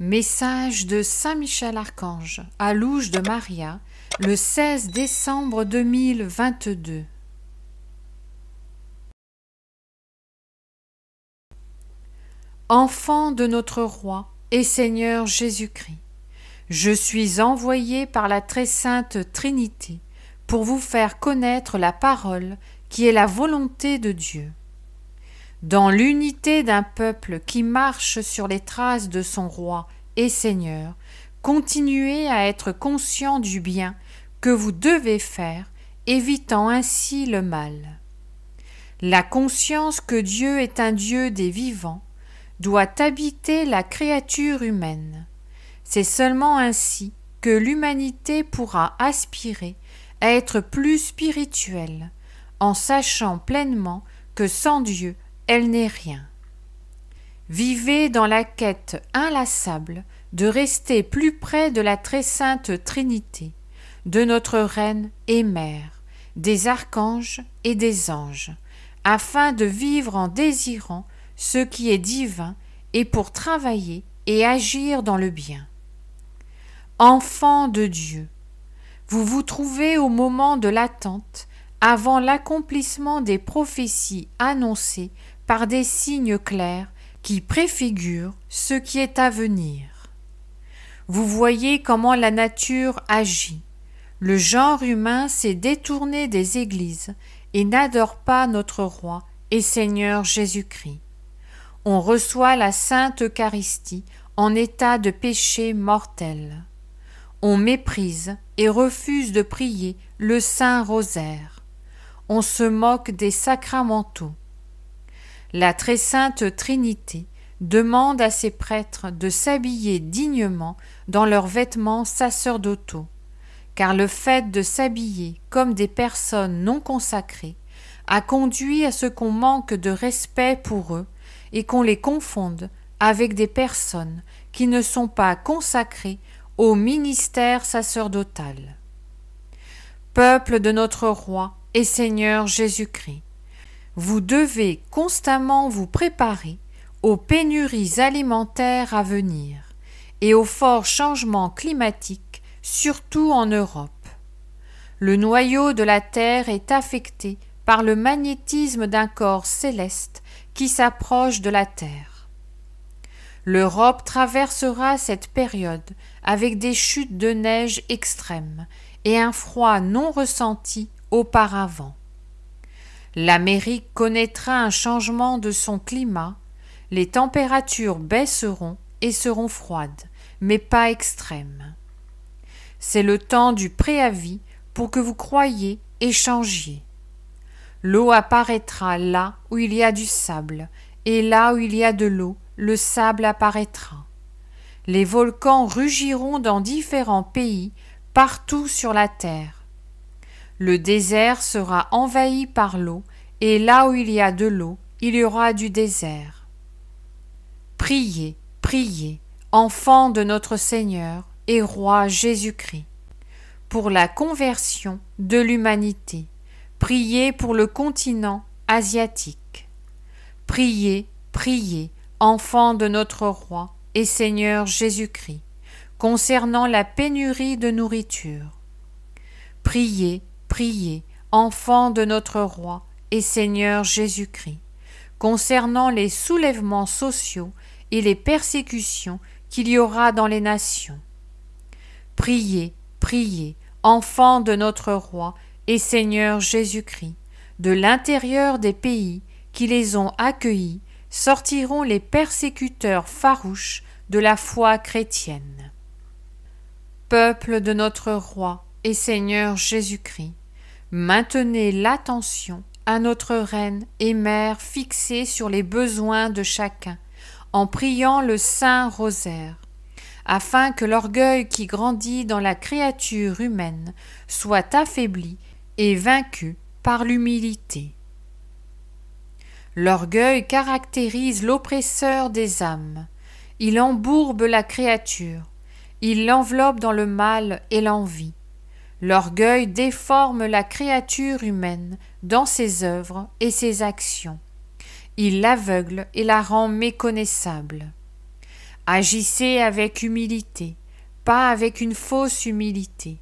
Message de Saint Michel Archange à Louge de Maria le 16 décembre 2022. Enfant de notre Roi et Seigneur Jésus-Christ, je suis envoyé par la très sainte Trinité pour vous faire connaître la parole qui est la volonté de Dieu dans l'unité d'un peuple qui marche sur les traces de son roi et seigneur, continuez à être conscient du bien que vous devez faire, évitant ainsi le mal. La conscience que Dieu est un Dieu des vivants doit habiter la créature humaine. C'est seulement ainsi que l'humanité pourra aspirer à être plus spirituelle, en sachant pleinement que sans Dieu elle n'est rien. Vivez dans la quête inlassable de rester plus près de la très sainte Trinité, de notre Reine et Mère, des archanges et des anges, afin de vivre en désirant ce qui est divin et pour travailler et agir dans le bien. Enfants de Dieu, vous vous trouvez au moment de l'attente avant l'accomplissement des prophéties annoncées par des signes clairs qui préfigurent ce qui est à venir. Vous voyez comment la nature agit. Le genre humain s'est détourné des églises et n'adore pas notre roi et Seigneur Jésus-Christ. On reçoit la Sainte Eucharistie en état de péché mortel. On méprise et refuse de prier le Saint Rosaire. On se moque des sacramentaux. La très sainte Trinité demande à ses prêtres de s'habiller dignement dans leurs vêtements sacerdotaux, car le fait de s'habiller comme des personnes non consacrées a conduit à ce qu'on manque de respect pour eux et qu'on les confonde avec des personnes qui ne sont pas consacrées au ministère sacerdotal. Peuple de notre Roi et Seigneur Jésus-Christ, vous devez constamment vous préparer aux pénuries alimentaires à venir et aux forts changements climatiques, surtout en Europe. Le noyau de la Terre est affecté par le magnétisme d'un corps céleste qui s'approche de la Terre. L'Europe traversera cette période avec des chutes de neige extrêmes et un froid non ressenti auparavant l'Amérique connaîtra un changement de son climat, les températures baisseront et seront froides, mais pas extrêmes. C'est le temps du préavis pour que vous croyiez et changiez. L'eau apparaîtra là où il y a du sable, et là où il y a de l'eau, le sable apparaîtra. Les volcans rugiront dans différents pays, partout sur la terre. Le désert sera envahi par l'eau, et là où il y a de l'eau, il y aura du désert. Priez, priez, enfants de notre Seigneur et roi Jésus-Christ, pour la conversion de l'humanité. Priez pour le continent asiatique. Priez, priez, enfants de notre roi et Seigneur Jésus-Christ, concernant la pénurie de nourriture. Priez, priez, enfants de notre Roi et Seigneur Jésus-Christ, concernant les soulèvements sociaux et les persécutions qu'il y aura dans les nations. Priez, priez, enfants de notre Roi et Seigneur Jésus-Christ, de l'intérieur des pays qui les ont accueillis sortiront les persécuteurs farouches de la foi chrétienne. Peuple de notre Roi et Seigneur Jésus-Christ, Maintenez l'attention à notre Reine et Mère fixée sur les besoins de chacun, en priant le Saint Rosaire, afin que l'orgueil qui grandit dans la créature humaine soit affaibli et vaincu par l'humilité. L'orgueil caractérise l'oppresseur des âmes. Il embourbe la créature, il l'enveloppe dans le mal et l'envie. L'orgueil déforme la créature humaine dans ses œuvres et ses actions. Il l'aveugle et la rend méconnaissable. Agissez avec humilité, pas avec une fausse humilité,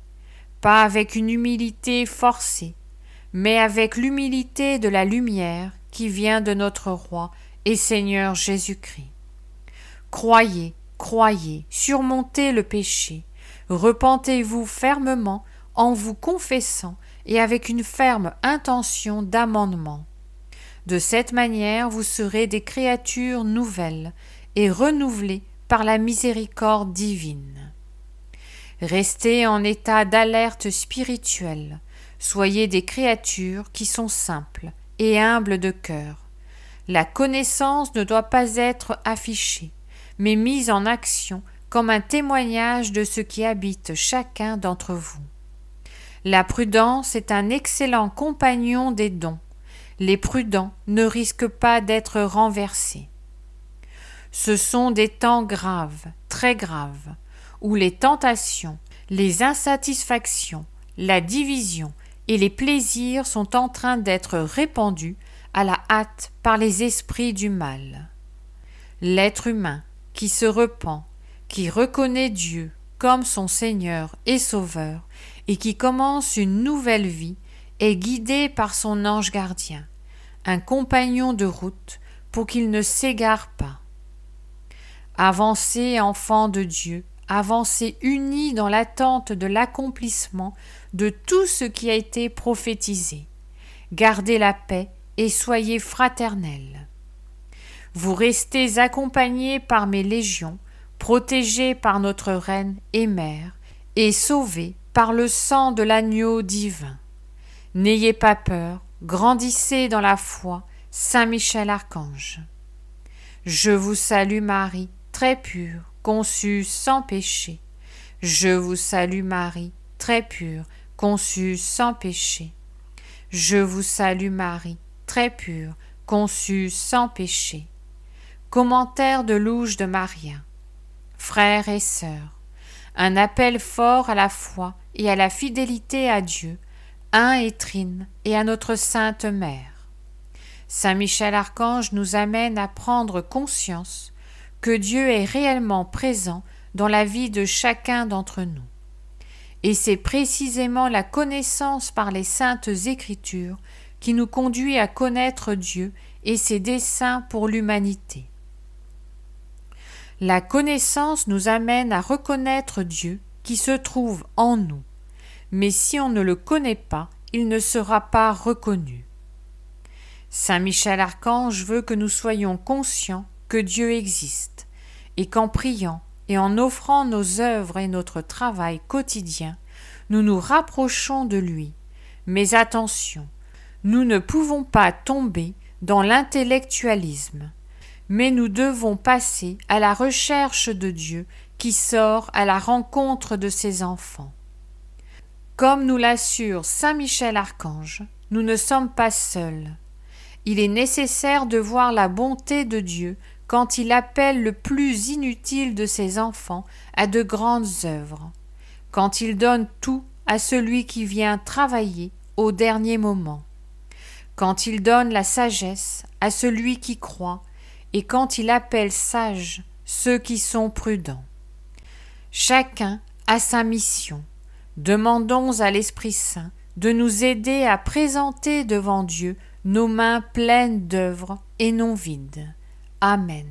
pas avec une humilité forcée, mais avec l'humilité de la lumière qui vient de notre Roi et Seigneur Jésus-Christ. Croyez, croyez, surmontez le péché, repentez-vous fermement en vous confessant et avec une ferme intention d'amendement. De cette manière vous serez des créatures nouvelles et renouvelées par la miséricorde divine. Restez en état d'alerte spirituelle, soyez des créatures qui sont simples et humbles de cœur. La connaissance ne doit pas être affichée, mais mise en action comme un témoignage de ce qui habite chacun d'entre vous. La prudence est un excellent compagnon des dons. Les prudents ne risquent pas d'être renversés. Ce sont des temps graves, très graves, où les tentations, les insatisfactions, la division et les plaisirs sont en train d'être répandus à la hâte par les esprits du mal. L'être humain qui se repent, qui reconnaît Dieu comme son Seigneur et Sauveur, et qui commence une nouvelle vie est guidé par son ange gardien, un compagnon de route, pour qu'il ne s'égare pas. Avancez, enfants de Dieu, avancez unis dans l'attente de l'accomplissement de tout ce qui a été prophétisé. Gardez la paix et soyez fraternels. Vous restez accompagnés par mes légions, protégés par notre reine et mère, et sauvés par le sang de l'agneau divin. N'ayez pas peur, grandissez dans la foi, Saint Michel Archange. Je vous salue Marie, très pure, conçue sans péché. Je vous salue Marie, très pure, conçue sans péché. Je vous salue Marie, très pure, conçue sans péché. Commentaire de Louge de Maria. Frères et sœurs, un appel fort à la foi et à la fidélité à Dieu, un et Trine et à notre Sainte Mère. Saint Michel Archange nous amène à prendre conscience que Dieu est réellement présent dans la vie de chacun d'entre nous. Et c'est précisément la connaissance par les saintes écritures qui nous conduit à connaître Dieu et ses desseins pour l'humanité. La connaissance nous amène à reconnaître Dieu qui se trouve en nous, mais si on ne le connaît pas, il ne sera pas reconnu. Saint Michel Archange veut que nous soyons conscients que Dieu existe, et qu'en priant et en offrant nos œuvres et notre travail quotidien, nous nous rapprochons de lui. Mais attention, nous ne pouvons pas tomber dans l'intellectualisme, mais nous devons passer à la recherche de Dieu qui sort à la rencontre de ses enfants. Comme nous l'assure Saint Michel Archange, nous ne sommes pas seuls. Il est nécessaire de voir la bonté de Dieu quand il appelle le plus inutile de ses enfants à de grandes œuvres, quand il donne tout à celui qui vient travailler au dernier moment, quand il donne la sagesse à celui qui croit, et quand il appelle sages ceux qui sont prudents. Chacun a sa mission. Demandons à l'Esprit Saint de nous aider à présenter devant Dieu nos mains pleines d'œuvres et non vides. Amen.